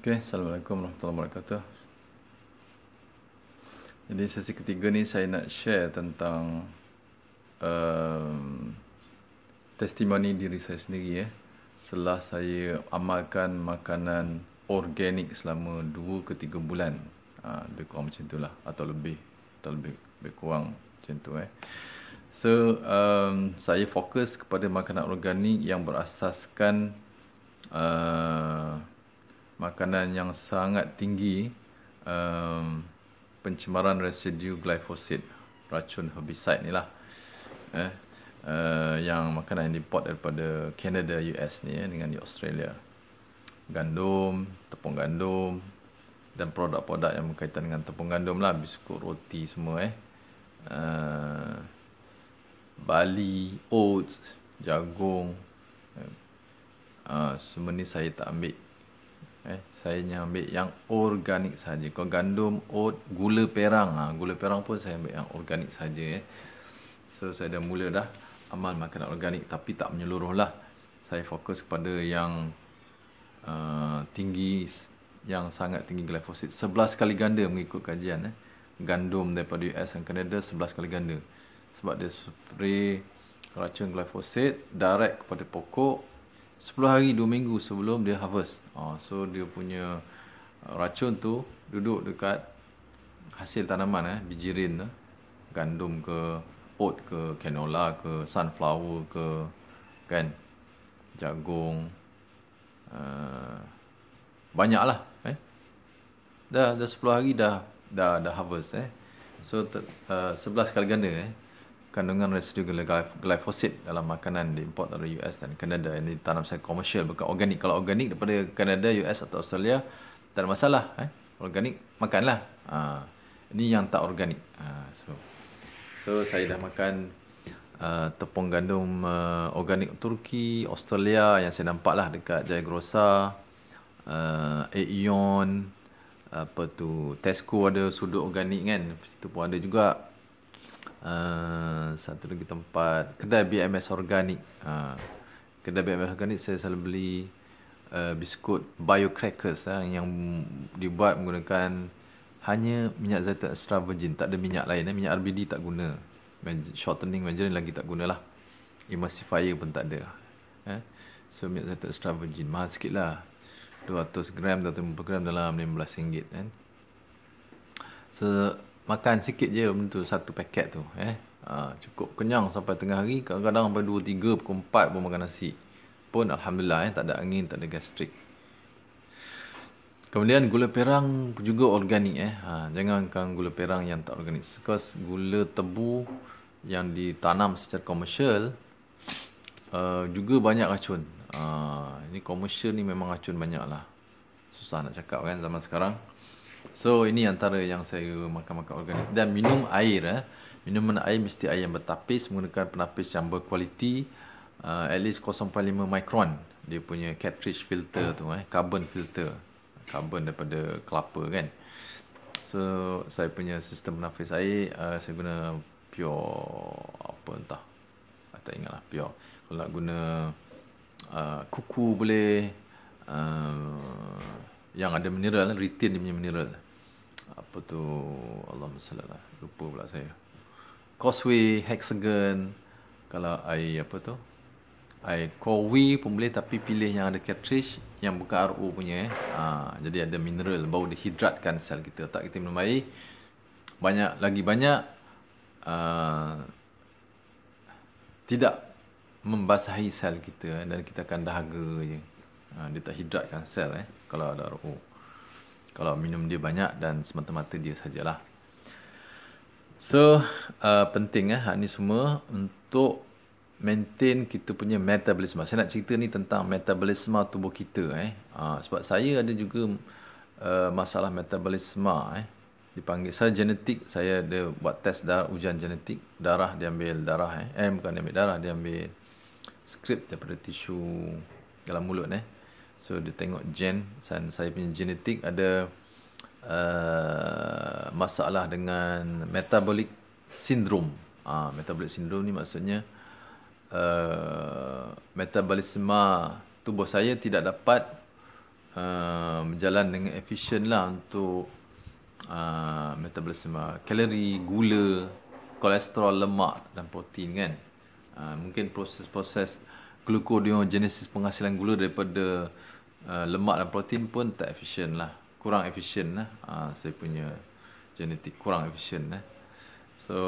Okay, Assalamualaikum warahmatullahi wabarakatuh Jadi sesi ketiga ni saya nak share tentang um, Testimoni diri saya sendiri eh. Setelah saya amalkan makanan organik selama 2 ke 3 bulan ha, Lebih kurang macam tu lah Atau lebih Atau lebih, lebih kurang macam tu eh. So um, saya fokus kepada makanan organik yang berasaskan Uh, makanan yang sangat tinggi um, pencemaran residu glyphosate racun herbicide ni lah eh, uh, yang makanan yang diimport daripada Canada US ni eh, dengan Australia gandum, tepung gandum dan produk-produk yang berkaitan dengan tepung gandum lah, biskut, roti semua eh uh, bali, oats, jagung eh. uh, semua ni saya tak ambil Eh, saya hanya ambil yang organik saja. Kau gandum, oat, gula perang. Ha, gula perang pun saya ambil yang organik saja. Eh. So, saya dah mula dah amal makanan organik. Tapi tak menyeluruh lah. Saya fokus kepada yang uh, tinggi. Yang sangat tinggi glyphosate. 11 kali ganda mengikut kajian. Eh. Gandum daripada US dan Canada 11 kali ganda. Sebab dia spray racun glyphosate direct kepada pokok 10 hari 2 minggu sebelum dia harvest. Oh, so dia punya uh, racun tu duduk dekat hasil tanaman eh, bijirin, eh, gandum ke oat ke canola ke sunflower ke kan jagung uh, banyaklah eh. Dah dah 10 hari dah dah dah harvest eh. So uh, 11 kali ganda eh kandungan residu glyphosate dalam makanan diimport dari US dan Kanada yang ditanam secara komersial bukan organik. Kalau organik daripada Kanada, US atau Australia tak ada masalah. Eh? Organik makanlah. Ha. Ini yang tak organik. Ha. So, so saya dah makan uh, tepung gandum uh, organik Turki, Australia yang saya nampak lah dekat Jaya Grosa, uh, Aeon, apa tu Tesco ada sudut organik kan situ pun ada juga Ah, satu lagi tempat kedai BMS organik. Uh, ah, kedai BMS organik saya selalu beli uh, biskut bio crackers uh, yang dibuat menggunakan hanya minyak zaitun extra virgin, tak ada minyak lain. Eh. Minyak RBD tak guna. Shortening margarine lagi tak guna lah. Emulsifier pun tak ada. Eh. So minyak zaitun extra virgin mahal sikit lah. 200 gram, 250 gram dalam RM15 kan. Eh. So makan sikit je benda tu satu paket tu eh ha, cukup kenyang sampai tengah hari kadang-kadang sampai 2 3 pukul 4 pun makan nasi pun alhamdulillah eh tak ada angin tak ada gastrik kemudian gula perang juga organik eh ha, jangan makan gula perang yang tak organik sebab gula tebu yang ditanam secara komersial uh, juga banyak racun uh, ini komersial ni memang racun banyaklah susah nak cakap kan zaman sekarang So ini antara yang saya makan-makan organik dan minum air eh. Minuman air mesti air yang bertapis menggunakan penapis yang berkualiti uh, at least 0.5 micron. Dia punya cartridge filter tu eh, carbon filter. Carbon daripada kelapa kan. So saya punya sistem penapis air uh, saya guna pure apa entah. Saya tak lah pure. Kalau nak guna uh, kuku boleh uh, yang ada mineral kan retain dia punya mineral apa tu Allah masalah lah lupa pula saya Causeway Hexagon kalau I apa tu I Cowi pun boleh tapi pilih yang ada cartridge yang bukan RO punya eh. Ha, jadi ada mineral baru dia hidratkan sel kita tak kita minum air banyak lagi banyak uh, tidak membasahi sel kita eh. dan kita akan dahaga je. Ah, dia tak hidratkan sel eh kalau ada roh kalau minum dia banyak dan semata-mata dia sajalah so uh, penting eh ni semua untuk maintain kita punya metabolisme saya nak cerita ni tentang metabolisme tubuh kita eh uh, sebab saya ada juga uh, masalah metabolisme eh dipanggil saya genetik saya ada buat test darah ujian genetik darah dia ambil darah eh, eh bukan dia ambil darah dia ambil skrip daripada tisu dalam mulut eh So dia tengok gen San saya punya genetik ada uh, Masalah dengan Metabolic syndrome uh, Metabolic syndrome ni maksudnya uh, Metabolisme tubuh saya Tidak dapat uh, Berjalan dengan efisien lah Untuk uh, Metabolisme kalori, gula Kolesterol, lemak dan protein kan uh, Mungkin proses-proses Glukodiogenesis penghasilan gula Daripada Uh, lemak dan protein pun tak efisien lah kurang efisien lah ha, saya punya genetik kurang efisien lah so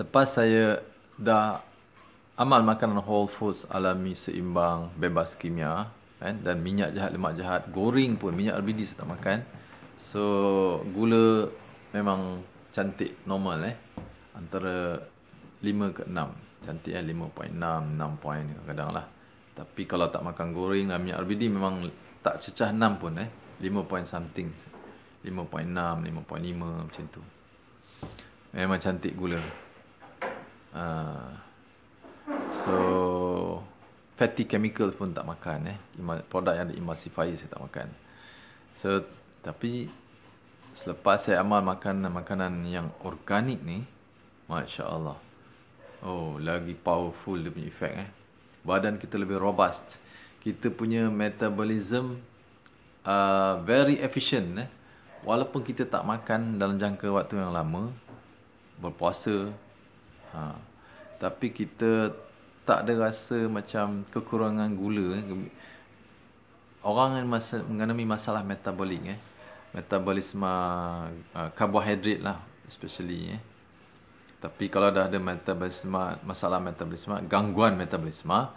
lepas saya dah amal makanan whole foods alami seimbang bebas kimia kan? dan minyak jahat lemak jahat goreng pun minyak RBD saya tak makan so gula memang cantik normal eh antara 5 ke 6 cantik eh 5.6 6 point kadang-kadang lah tapi kalau tak makan goreng dan minyak RBD memang tak cecah 6 pun eh. 5 point something. 5.6, 5.5 macam tu. Memang cantik gula. Uh, so fatty chemical pun tak makan eh. Produk yang ada emulsifier saya tak makan. So tapi selepas saya amal makan makanan yang organik ni, masya-Allah. Oh, lagi powerful dia punya effect eh badan kita lebih robust kita punya metabolism uh, very efficient eh? walaupun kita tak makan dalam jangka waktu yang lama berpuasa ha, tapi kita tak ada rasa macam kekurangan gula eh? orang yang masa, mengalami masalah metabolik eh? metabolisme uh, karbohidrat lah especially eh? Tapi kalau dah ada metabolisme, masalah metabolisme, gangguan metabolisme,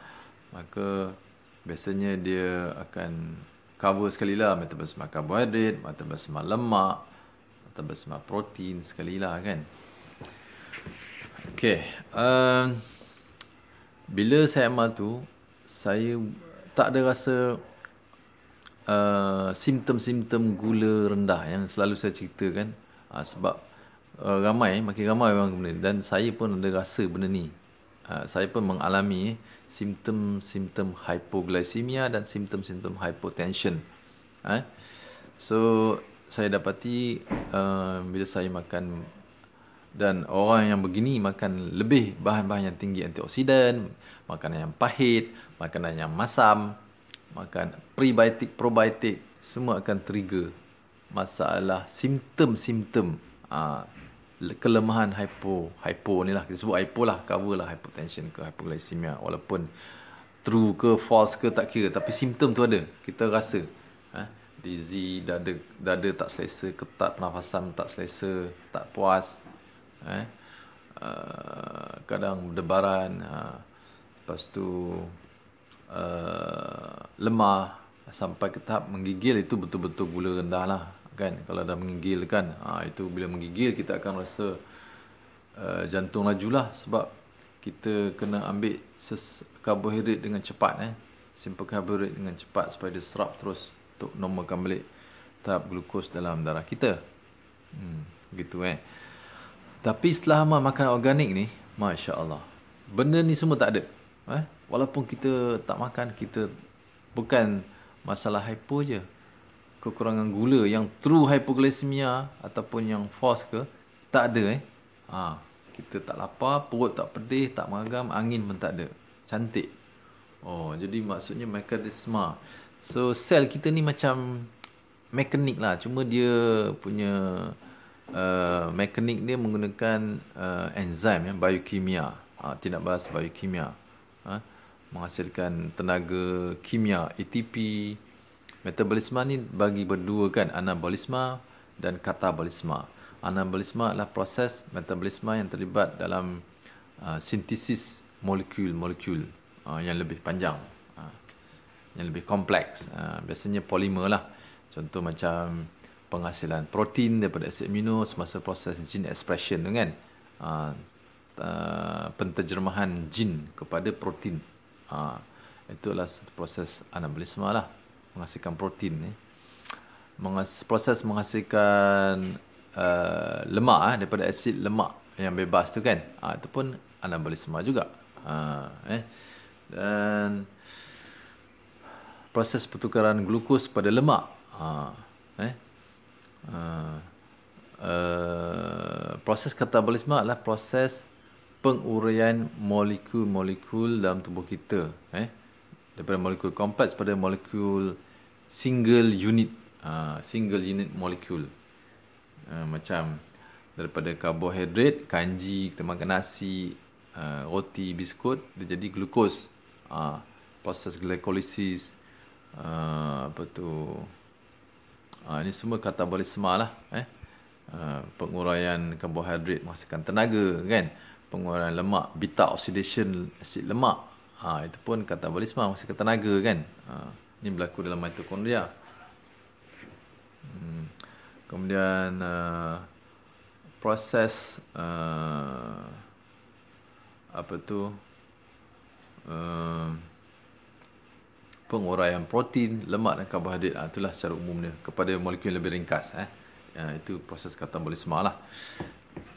maka biasanya dia akan cover sekali lah metabolisme karbohidrat, metabolisme lemak, metabolisme protein sekali lah kan. Okay. Um, bila saya amal tu, saya tak ada rasa uh, simptom-simptom gula rendah yang selalu saya ceritakan. Uh, sebab uh, ramai makin ramai orang benda dan saya pun ada rasa benda ni. Uh, saya pun mengalami simptom-simptom hypoglycemia dan simptom-simptom hypotension. Eh? So saya dapati uh, bila saya makan dan orang yang begini makan lebih bahan-bahan yang tinggi antioksidan, makanan yang pahit, makanan yang masam, makan prebiotik, probiotik semua akan trigger masalah simptom-simptom ah, kelemahan hypo hypo ni lah kita sebut hypo lah cover lah hypertension ke hypoglycemia walaupun true ke false ke tak kira tapi simptom tu ada kita rasa ha? dizzy dada dada tak selesa ketat pernafasan tak selesa tak puas ha? uh, kadang berdebaran ha? lepas tu uh, lemah sampai ke tahap menggigil itu betul-betul gula rendah lah kan kalau dah menggigil kan ha, itu bila menggigil kita akan rasa uh, jantung lajulah sebab kita kena ambil ses- karbohidrat dengan cepat eh simple carbohydrate dengan cepat supaya dia serap terus untuk normalkan balik tahap glukos dalam darah kita hmm gitu eh tapi setelah amal makan organik ni masya-Allah benda ni semua tak ada eh walaupun kita tak makan kita bukan masalah hypo je kekurangan gula yang true hypoglycemia ataupun yang false ke tak ada eh ha, kita tak lapar perut tak pedih tak meragam angin pun tak ada cantik oh jadi maksudnya mekanisme so sel kita ni macam mekanik lah cuma dia punya uh, mekanik dia menggunakan uh, enzim ya eh, biokimia ha, tidak bahas biokimia ha, menghasilkan tenaga kimia ATP Metabolisma ni bagi berdua kan anabolisma dan katabolisma. Anabolisma adalah proses metabolisma yang terlibat dalam uh, sintesis molekul-molekul uh, yang lebih panjang, uh, yang lebih kompleks. Uh, biasanya polimer lah. Contoh macam penghasilan protein daripada asid amino semasa proses gene expression tu kan. Uh, uh, penterjemahan gene kepada protein. Uh, itu adalah proses anabolisma lah menghasilkan protein ni menghas- proses menghasilkan uh, lemak eh, daripada asid lemak yang bebas tu kan uh, ah, ataupun anabolisma juga ha, uh, eh. dan proses pertukaran glukos pada lemak ha, uh, eh. Uh, uh, proses katabolisme adalah proses penguraian molekul-molekul dalam tubuh kita eh daripada molekul kompleks pada molekul single unit uh, single unit molecule uh, macam daripada karbohidrat kanji kita makan nasi uh, roti biskut dia jadi glukos uh, proses glikolisis, uh, apa tu uh, ini semua katabolisme lah eh uh, penguraian karbohidrat menghasilkan tenaga kan penguraian lemak beta oxidation asid lemak uh, itu pun katabolisme menghasilkan tenaga kan uh, ini berlaku dalam mitokondria hmm. kemudian uh, proses uh, apa tu uh, penguraian protein lemak dan karbohidrat uh, itulah secara umumnya kepada molekul lebih ringkas eh uh, itu proses katabolisme lah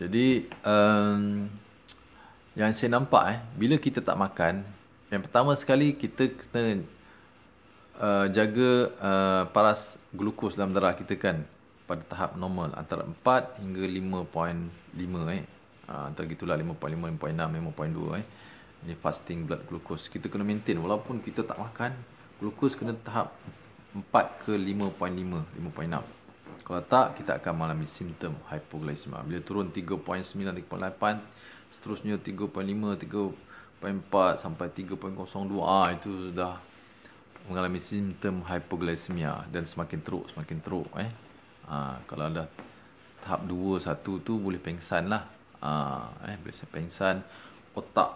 jadi um, yang saya nampak eh bila kita tak makan yang pertama sekali kita kena uh, jaga uh, paras glukos dalam darah kita kan pada tahap normal antara 4 hingga 5.5 eh uh, antara gitulah 5.5 5.6 5.2 eh ni fasting blood glucose kita kena maintain walaupun kita tak makan glukos kena tahap 4 ke 5.5 5.6 kalau tak kita akan mengalami simptom hypoglycemia bila turun 3.9 3.8 seterusnya 3.5 3.4 sampai 3.02 ah itu sudah mengalami simptom hypoglycemia dan semakin teruk semakin teruk eh ha, kalau ada tahap 2 1 tu boleh pengsan lah ha, eh boleh pengsan otak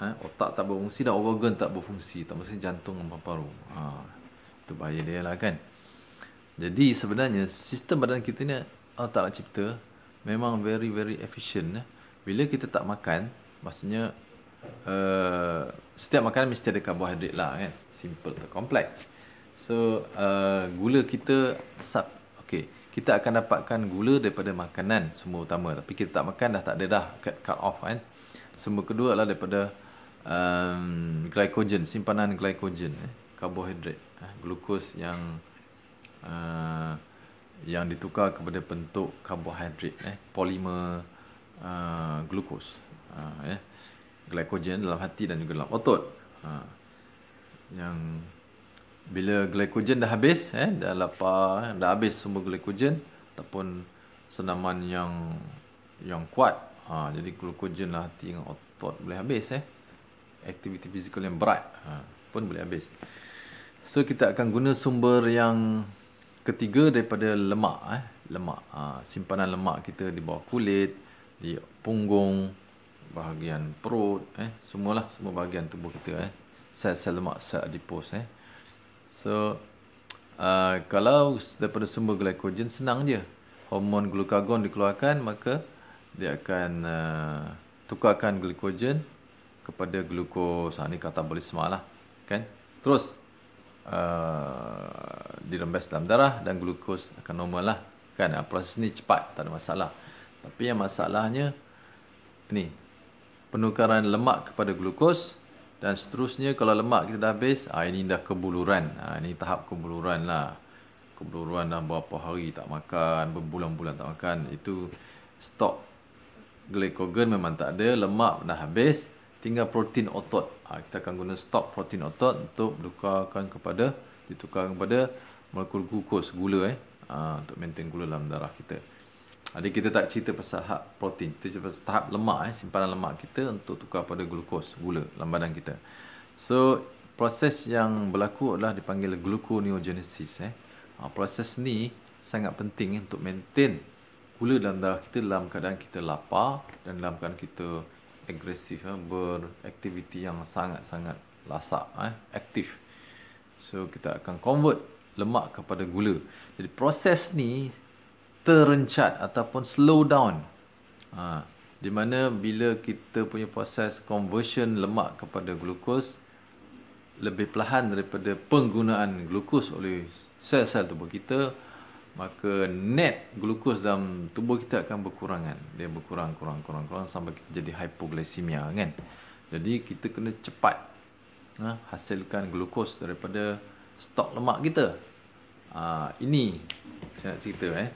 eh otak tak berfungsi dan organ tak berfungsi tak mesti jantung dan paru-paru ha, itu bahaya dia lah kan jadi sebenarnya sistem badan kita ni Allah Ta'ala cipta Memang very very efficient eh. Bila kita tak makan Maksudnya eh, setiap makanan mesti ada karbohidrat lah kan simple atau kompleks so uh, gula kita sub okay. kita akan dapatkan gula daripada makanan semua utama tapi kita tak makan dah tak ada dah cut, cut off kan semua kedua adalah daripada um, glycogen simpanan glycogen eh karbohidrat eh, glukos yang uh, yang ditukar kepada bentuk karbohidrat eh polimer uh, glukos uh, eh glycogen dalam hati dan juga dalam otot. Ha. Yang bila glycogen dah habis, eh, dah lapar, dah habis semua glycogen ataupun senaman yang yang kuat. Ha, jadi glycogen dalam hati dan otot boleh habis. Eh. Aktiviti fizikal yang berat ha, pun boleh habis. So kita akan guna sumber yang ketiga daripada lemak. Eh. Lemak, ha, simpanan lemak kita di bawah kulit, di punggung, bahagian perut eh semualah semua bahagian tubuh kita eh sel-sel lemak sel adipos eh so uh, kalau daripada sumber glikogen senang je hormon glukagon dikeluarkan maka dia akan uh, tukarkan glikogen kepada glukosa ha, ni kata boleh lah kan terus uh, dirembes dalam darah dan glukos akan normal lah kan ha, proses ni cepat tak ada masalah tapi yang masalahnya ni penukaran lemak kepada glukos dan seterusnya kalau lemak kita dah habis ha, ini dah kebuluran ha, ini tahap kebuluran lah kebuluran dah berapa hari tak makan berbulan-bulan tak makan itu stok glikogen memang tak ada lemak dah habis tinggal protein otot ha, kita akan guna stok protein otot untuk menukarkan kepada ditukar kepada molekul glukos gula eh ha, untuk maintain gula dalam darah kita jadi kita tak cerita pasal hak protein Kita cerita pasal tahap lemak eh, Simpanan lemak kita untuk tukar pada glukos Gula dalam badan kita So proses yang berlaku adalah dipanggil gluconeogenesis eh. Ha, proses ni sangat penting eh, untuk maintain gula dalam darah kita dalam keadaan kita lapar dan dalam keadaan kita agresif eh, beraktiviti yang sangat-sangat lasak eh, aktif so kita akan convert lemak kepada gula jadi proses ni terencat ataupun slow down. Ha, di mana bila kita punya proses conversion lemak kepada glukos lebih perlahan daripada penggunaan glukos oleh sel-sel tubuh kita, maka net glukos dalam tubuh kita akan berkurangan. Dia berkurang, kurang, kurang, kurang sampai kita jadi hypoglycemia kan. Jadi kita kena cepat ha, hasilkan glukos daripada stok lemak kita. Ha, ini saya nak cerita eh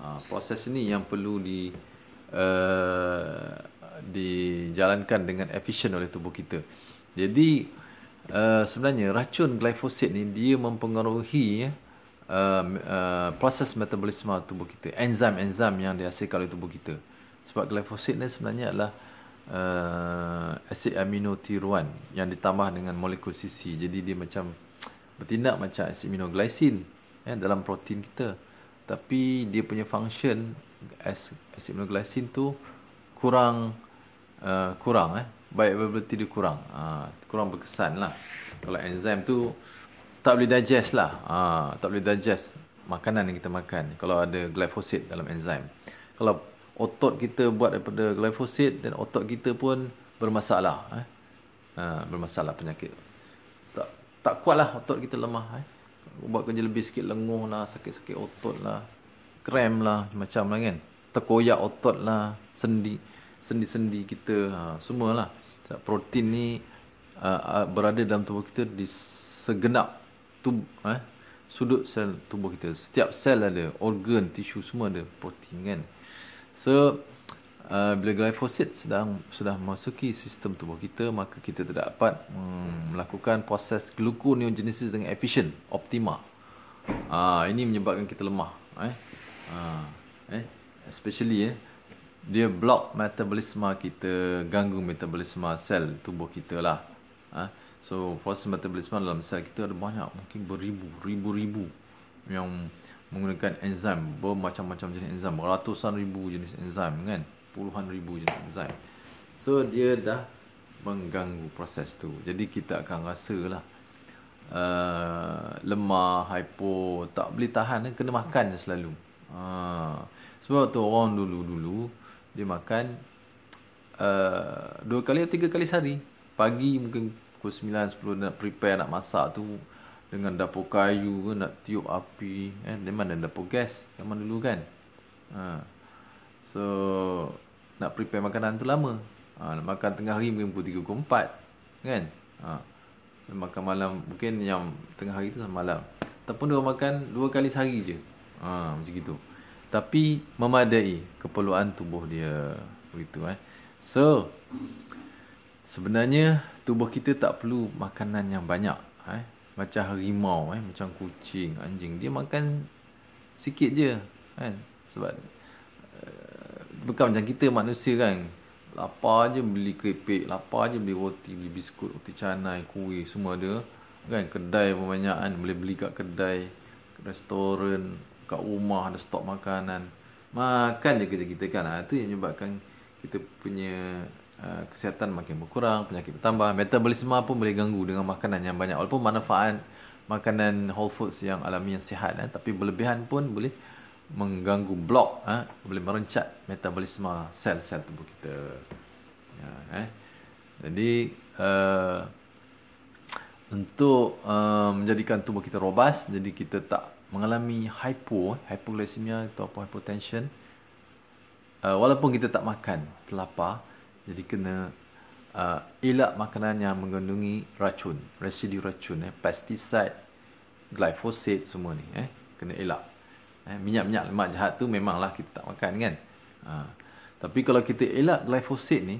ha, proses ini yang perlu di uh, dijalankan dengan efisien oleh tubuh kita. Jadi uh, sebenarnya racun glifosat ni dia mempengaruhi uh, uh, proses metabolisme tubuh kita, enzim-enzim yang dihasilkan oleh tubuh kita. Sebab glifosat ni sebenarnya adalah uh, asid amino tiruan yang ditambah dengan molekul sisi. Jadi dia macam bertindak macam asid aminoglycine ya, dalam protein kita tapi dia punya function as as immunoglycin tu kurang uh, kurang eh bioavailability dia kurang uh, kurang berkesan lah kalau enzim tu tak boleh digest lah uh, tak boleh digest makanan yang kita makan kalau ada glyphosit dalam enzim kalau otot kita buat daripada glyphosit dan otot kita pun bermasalah eh? Uh, bermasalah penyakit tak tak kuat lah otot kita lemah eh? Ubat kerja lebih sikit lenguh lah, sakit-sakit otot lah, krem lah, macam macam lah kan. Terkoyak otot lah, sendi, sendi-sendi kita, ha, semualah. Sebab protein ni uh, berada dalam tubuh kita di segenap tubuh, ha, eh, sudut sel tubuh kita. Setiap sel ada, organ, tisu semua ada protein kan. So, uh, bila glyphosate sedang sudah masuki sistem tubuh kita maka kita tidak dapat um, melakukan proses gluconeogenesis dengan efisien optima uh, ini menyebabkan kita lemah eh uh, eh especially eh dia block metabolisme kita ganggu metabolisme sel tubuh kita lah uh, so proses metabolisme dalam sel kita ada banyak mungkin beribu ribu ribu yang menggunakan enzim bermacam-macam jenis enzim beratusan ribu jenis enzim kan puluhan ribu jenis zai. So dia dah mengganggu proses tu. Jadi kita akan rasalah Uh, lemah, hypo Tak boleh tahan, eh. kena makan je selalu uh, Sebab tu orang dulu-dulu Dia makan uh, Dua kali atau tiga kali sehari Pagi mungkin pukul 9, 10 Nak prepare, nak masak tu Dengan dapur kayu nak tiup api eh, Dia mana dapur gas Zaman dulu kan uh, So nak prepare makanan tu lama. Ha, nak makan tengah hari mungkin pukul 3 pukul 4. Kan? Ha, makan malam mungkin yang tengah hari tu sama malam. Ataupun dia makan dua kali sehari je. Ha, macam gitu. Tapi memadai keperluan tubuh dia. Begitu eh. So, sebenarnya tubuh kita tak perlu makanan yang banyak. Eh. Macam harimau, eh. macam kucing, anjing. Dia makan sikit je. Kan? Sebab eh, bukan macam kita manusia kan Lapar je beli kepek Lapar je beli roti Beli biskut Roti canai Kuih semua ada Kan kedai pun banyak kan Boleh beli kat kedai Restoran Kat rumah ada stok makanan Makan je kerja kita kan ha, Itu yang menyebabkan Kita punya ha, Kesihatan makin berkurang Penyakit bertambah Metabolisme pun boleh ganggu Dengan makanan yang banyak Walaupun manfaat Makanan whole foods yang alami yang sihat eh. Tapi berlebihan pun boleh mengganggu blok ha, boleh merencat metabolisme sel-sel tubuh kita ya, eh. jadi uh, untuk uh, menjadikan tubuh kita robas jadi kita tak mengalami hypo hypoglycemia atau hypotension uh, walaupun kita tak makan kelapa jadi kena uh, elak makanan yang mengandungi racun residu racun eh pesticide glyphosate semua ni eh kena elak Eh, minyak-minyak lemak jahat tu memanglah kita tak makan kan. Ha. Tapi kalau kita elak glyphosate ni,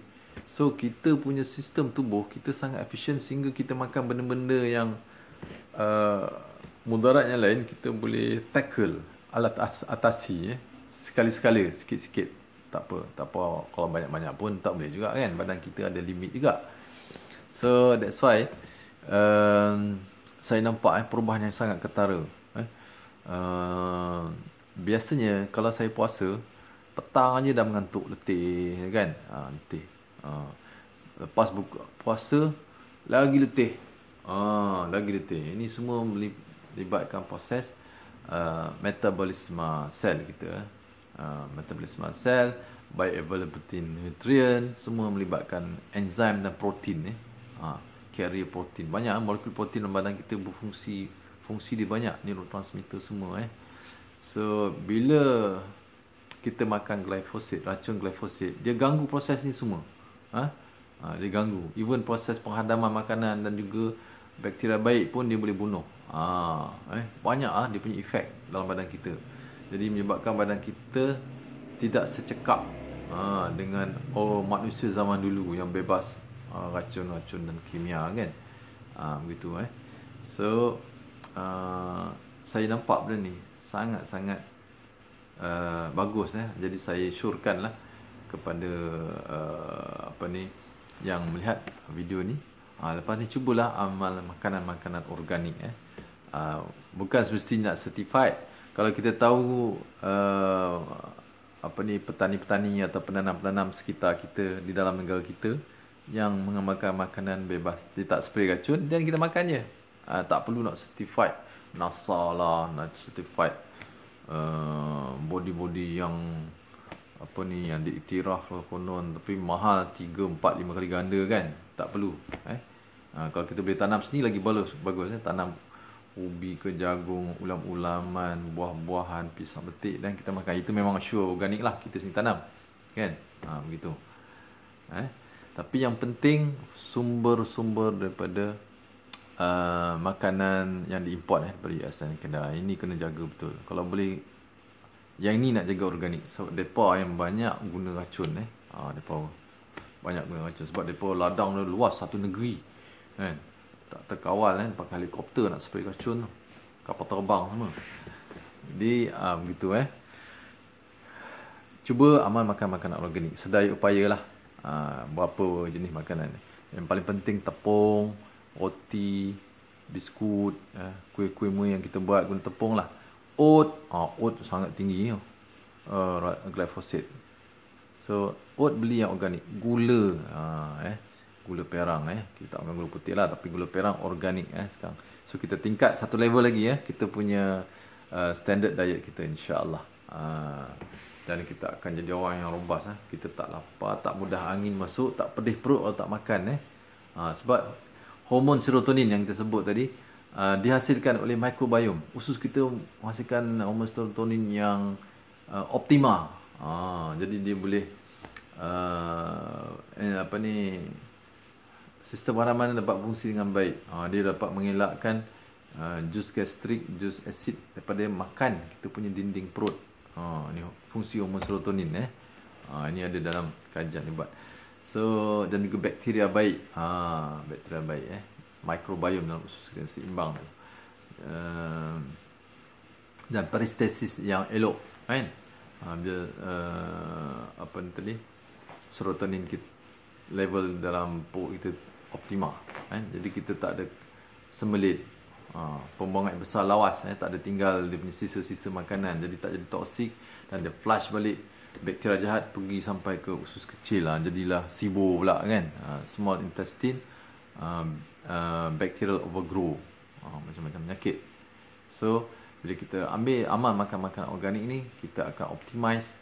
so kita punya sistem tubuh kita sangat efisien sehingga kita makan benda-benda yang uh, mudarat yang lain kita boleh tackle alat atasi eh. sekali-sekala sikit-sikit tak apa tak apa kalau banyak-banyak pun tak boleh juga kan badan kita ada limit juga so that's why um, saya nampak eh, perubahan yang sangat ketara eh. Uh, biasanya kalau saya puasa petang aja dah mengantuk letih kan ha, letih ha. lepas buka puasa lagi letih ha, lagi letih ini semua melibatkan proses uh, metabolisme sel kita uh, metabolisme sel baik availability nutrient semua melibatkan enzim dan protein eh. ha, carrier protein banyak molekul protein dalam badan kita berfungsi fungsi dia banyak neurotransmitter semua eh. So bila kita makan glyphosate, racun glyphosate, dia ganggu proses ni semua. Ha? ha dia ganggu even proses penghadaman makanan dan juga bakteria baik pun dia boleh bunuh. Ha eh banyak ah ha, dia punya efek dalam badan kita. Jadi menyebabkan badan kita tidak secekap ha, dengan oh manusia zaman dulu yang bebas ha, racun-racun dan kimia kan. Ha, begitu eh. So uh, saya nampak benda ni sangat-sangat uh, bagus eh. Jadi saya syurkanlah kepada uh, apa ni yang melihat video ni. Uh, lepas ni cubalah amal makanan-makanan organik eh. Uh, bukan semestinya certified. Kalau kita tahu uh, apa ni petani-petani atau penanam-penanam sekitar kita di dalam negara kita yang mengamalkan makanan bebas, dia tak spray racun dan kita makannya Uh, tak perlu nak certified. NASA lah nak certified uh, body-body yang apa ni yang diiktiraf lah konon tapi mahal 3 4 5 kali ganda kan tak perlu eh uh, kalau kita boleh tanam sini lagi bagus bagus eh? tanam ubi ke jagung ulam-ulaman buah-buahan pisang betik dan kita makan itu memang sure organik lah kita sini tanam kan ha, begitu eh tapi yang penting sumber-sumber daripada uh, makanan yang diimport eh dari US dan Canada. Ini kena jaga betul. Kalau boleh yang ini nak jaga organik. Sebab so, depa yang banyak guna racun eh. Ah uh, depa banyak guna racun sebab depa ladang dia luas satu negeri. Kan? Tak terkawal kan eh? pakai helikopter nak spray racun tu. Kapal terbang semua. Jadi ah uh, begitu eh. Cuba aman makan makanan organik. Sedaya upayalah. Ah uh, berapa jenis makanan ni. Yang paling penting tepung, roti, biskut, eh, kuih-kuih muih yang kita buat guna tepung lah. Oat, oh oat sangat tinggi tu. Uh, oh. eh, glyphosate. So, oat beli yang organik. Gula, ah, eh. gula perang. Eh. Kita tak makan gula putih lah, tapi gula perang organik eh, sekarang. So, kita tingkat satu level lagi. Eh. Kita punya uh, standard diet kita insyaAllah. Ah. Dan kita akan jadi orang yang robas. Eh. Kita tak lapar, tak mudah angin masuk, tak pedih perut kalau tak makan. Eh. Ha, sebab hormon serotonin yang kita sebut tadi uh, dihasilkan oleh microbiome. Usus kita menghasilkan hormon serotonin yang uh, optimal. Ha, jadi dia boleh uh, eh, apa ni sistem haraman dapat fungsi dengan baik. Ha, dia dapat mengelakkan uh, jus gastrik, jus asid daripada makan kita punya dinding perut. Ha, ah, ini fungsi hormon serotonin eh. Ha, ini ada dalam kajian ni buat. So dan juga bakteria baik. Ha, bakteria baik eh. Microbiome dalam usus kita seimbang. Uh, dan peristesis yang elok kan. Ha, bila uh, eh, apa ni tadi serotonin kita level dalam perut kita optimal kan. Jadi kita tak ada semelit. Ha, pembuangan besar lawas eh. tak ada tinggal dia punya sisa-sisa makanan. Jadi tak jadi toksik dan dia flush balik bakteria jahat pergi sampai ke usus kecil lah jadilah sibo pula kan uh, small intestine uh, uh, bacterial overgrow uh, macam-macam penyakit so bila kita ambil aman makan-makan organik ni kita akan optimize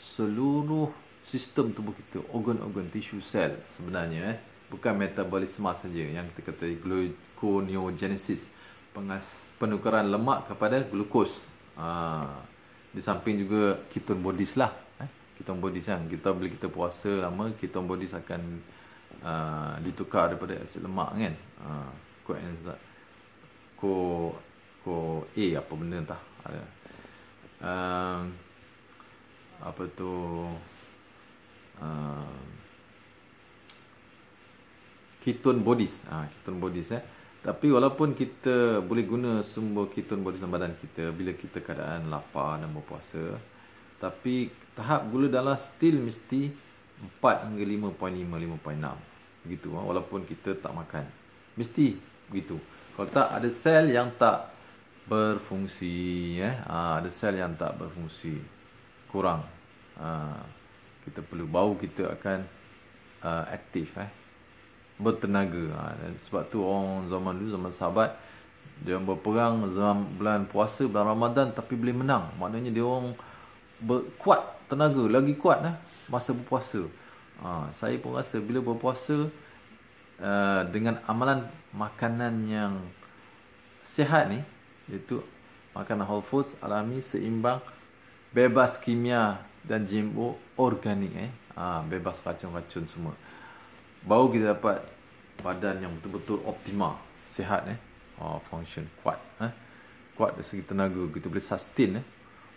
seluruh sistem tubuh kita organ-organ tisu, sel sebenarnya eh bukan metabolisme saja yang kita kata gluconeogenesis pengas penukaran lemak kepada glukos ah, di samping juga kita bodis lah. Eh. Kita bodis kan. Kita bila kita puasa lama, kita bodis akan uh, ditukar daripada asid lemak kan. Uh, ko enzat. Ko ko A apa benda entah. Uh, apa tu uh, Ketone bodies ah uh, ketone bodies eh tapi walaupun kita boleh guna semua ketone body dalam badan kita bila kita keadaan lapar dan berpuasa, tapi tahap gula dalam still mesti 4 hingga 5.5 5.6. Begitu ah, walaupun kita tak makan. Mesti begitu. Kalau tak ada sel yang tak berfungsi eh ha, ada sel yang tak berfungsi kurang ha, kita perlu bau kita akan uh, aktif eh bertenaga ha, dan sebab tu orang zaman dulu zaman sahabat dia orang berperang zaman bulan puasa bulan Ramadan tapi boleh menang maknanya dia orang berkuat tenaga lagi kuat eh, masa berpuasa ha, saya pun rasa bila berpuasa uh, dengan amalan makanan yang sihat ni iaitu makanan whole foods alami seimbang bebas kimia dan GMO organik eh ha, bebas racun-racun semua baru kita dapat badan yang betul-betul optimal, sihat eh oh, function kuat eh kuat dari segi tenaga kita boleh sustain eh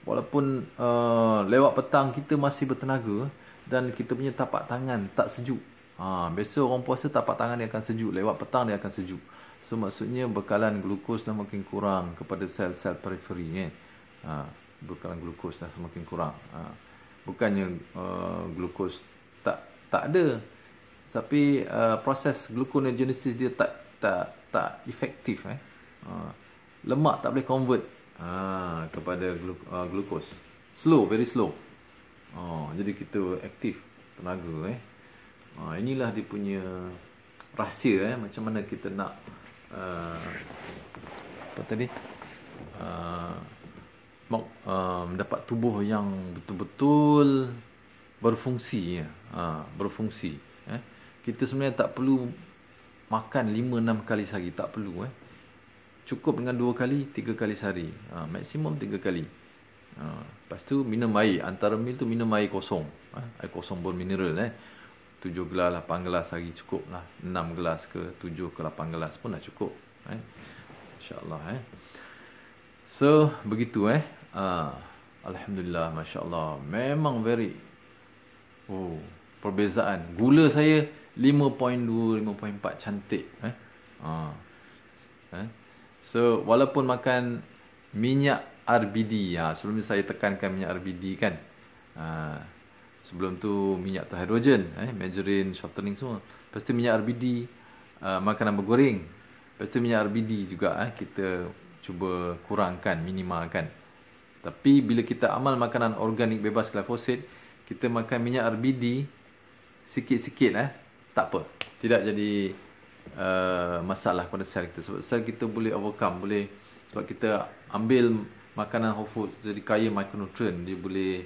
walaupun uh, lewat petang kita masih bertenaga dan kita punya tapak tangan tak sejuk ha biasa orang puasa tapak tangan dia akan sejuk lewat petang dia akan sejuk so maksudnya bekalan glukos dah makin kurang kepada sel-sel periferi eh ha bekalan glukos dah semakin kurang ha bukannya uh, glukos tak tak ada tapi uh, proses gluconeogenesis dia tak tak tak efektif eh. Uh, lemak tak boleh convert uh, kepada glu uh, glukos. Slow, very slow. uh, jadi kita aktif tenaga eh. Uh, inilah dia punya rahsia eh macam mana kita nak uh, apa tadi? Uh, uh, mendapat tubuh yang betul-betul berfungsi ya. Uh, berfungsi kita sebenarnya tak perlu makan 5 6 kali sehari tak perlu eh cukup dengan 2 kali 3 kali sehari ha, maksimum 3 kali ha, lepas tu minum air antara meal tu minum air kosong eh? air kosong bon mineral eh 7 gelas 8 gelas sehari cukup lah 6 gelas ke 7 ke 8 gelas pun dah cukup eh insyaallah eh so begitu eh ha, alhamdulillah masyaallah memang very oh perbezaan gula saya 5.2 5.4 cantik eh ha eh so walaupun makan minyak RBD ha ah, sebelum ni saya tekankan minyak RBD kan ha sebelum tu minyak terhidrogen eh margarine shortening semua pasti minyak RBD uh, makanan bergoreng pasti minyak RBD juga eh kita cuba kurangkan minimalkan tapi bila kita amal makanan organik bebas glyphosate kita makan minyak RBD sikit-sikit eh tak apa. Tidak jadi uh, masalah pada sel kita. Sebab sel kita boleh overcome. boleh Sebab kita ambil makanan whole foods jadi kaya micronutrient. Dia boleh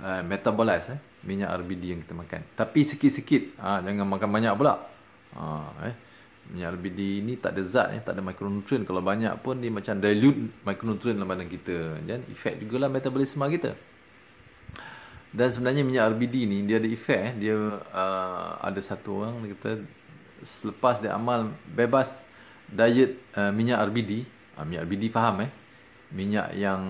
uh, metabolize eh, minyak RBD yang kita makan. Tapi sikit-sikit. Uh, jangan makan banyak pula. Uh, eh. Minyak RBD ni tak ada zat, eh, tak ada micronutrient. Kalau banyak pun dia macam dilute micronutrient dalam badan kita. Dan efek jugalah metabolisme kita. Dan sebenarnya minyak RBD ni dia ada efek eh. Dia uh, ada satu orang dia kata selepas dia amal bebas diet uh, minyak RBD. Uh, ah, minyak RBD faham eh. Minyak yang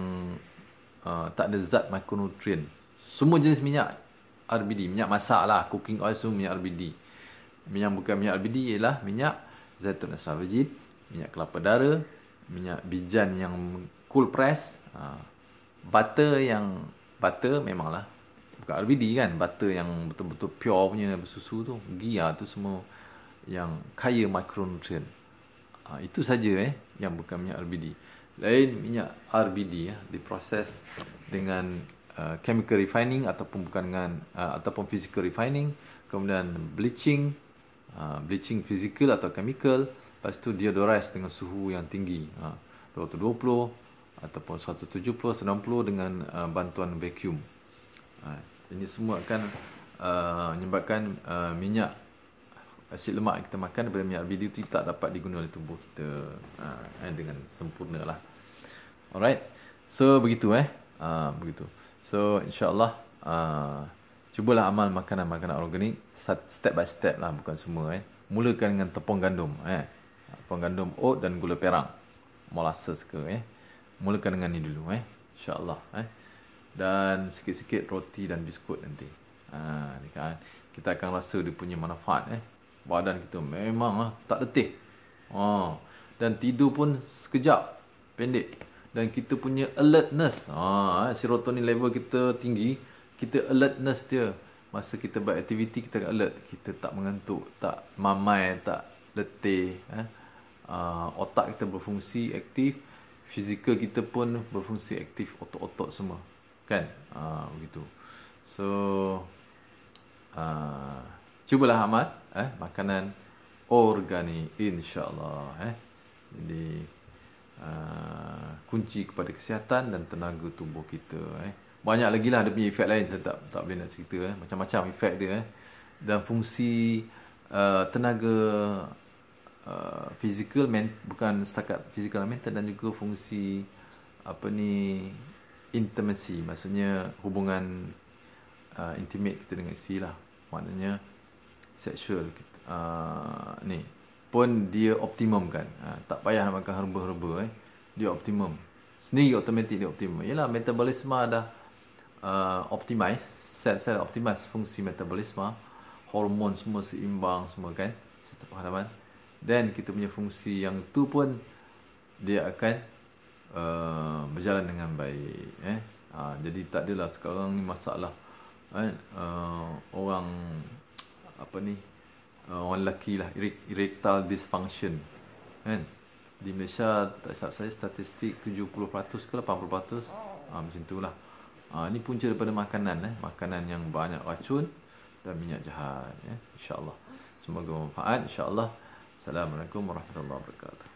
uh, tak ada zat mikronutrien. Semua jenis minyak RBD. Minyak masak lah. Cooking oil semua minyak RBD. Minyak bukan minyak RBD ialah minyak zaitun asafajid. Minyak kelapa dara. Minyak bijan yang cool press. Uh, butter yang butter memanglah kat RBD kan butter yang betul-betul pure punya susu tu ghee tu semua yang kaya mikronutrien ha, itu saja eh yang bukan minyak RBD lain minyak RBD ya diproses dengan uh, chemical refining ataupun bukan dengan uh, ataupun physical refining kemudian bleaching uh, bleaching physical atau chemical lepas tu deodorize dengan suhu yang tinggi ha, uh, 220 ataupun 170 90 dengan uh, bantuan vacuum uh, ini semua akan uh, menyebabkan uh, minyak asid lemak kita makan daripada minyak video itu tak dapat digunakan oleh tubuh kita uh, eh, dengan sempurna lah alright so begitu eh uh, begitu so insyaallah uh, cubalah amal makanan-makanan organik step by step lah bukan semua eh mulakan dengan tepung gandum eh tepung gandum oat dan gula perang molasses ke eh mulakan dengan ni dulu eh insyaallah eh dan sikit-sikit roti dan biskut nanti. Ha, ni kan. Kita akan rasa dia punya manfaat eh. Badan kita memang lah, tak letih. Ha. Dan tidur pun sekejap pendek. Dan kita punya alertness. Ha, eh, serotonin level kita tinggi. Kita alertness dia. Masa kita buat aktiviti, kita akan alert. Kita tak mengantuk, tak mamai, tak letih. Eh. Ha, otak kita berfungsi aktif. Fizikal kita pun berfungsi aktif. Otot-otot semua kan uh, begitu so uh, cubalah amat eh makanan organik insyaallah eh jadi uh, kunci kepada kesihatan dan tenaga tubuh kita eh banyak lagi lah ada punya efek lain saya tak tak boleh nak cerita eh macam-macam efek dia eh dan fungsi uh, tenaga uh, fizikal bukan setakat physical mental dan juga fungsi apa ni intimacy maksudnya hubungan uh, intimate kita dengan isteri lah maknanya sexual kita, uh, ni pun dia optimum kan uh, tak payah nak makan herba-herba eh dia optimum sendiri automatic dia optimum yalah metabolisme dah uh, optimize sel-sel optimize fungsi metabolisme hormon semua seimbang semua kan sistem perhadapan Then kita punya fungsi yang tu pun dia akan Uh, berjalan dengan baik eh ha, jadi tak adalah sekarang ni masalah eh uh, orang apa ni uh, orang lelaki lah erectile dysfunction kan di Malaysia tak sebab saya statistik 70% ke 80% ha, macam itulah ha, ini punca daripada makanan eh makanan yang banyak racun dan minyak jahat eh insyaallah semoga bermanfaat insyaallah assalamualaikum warahmatullahi wabarakatuh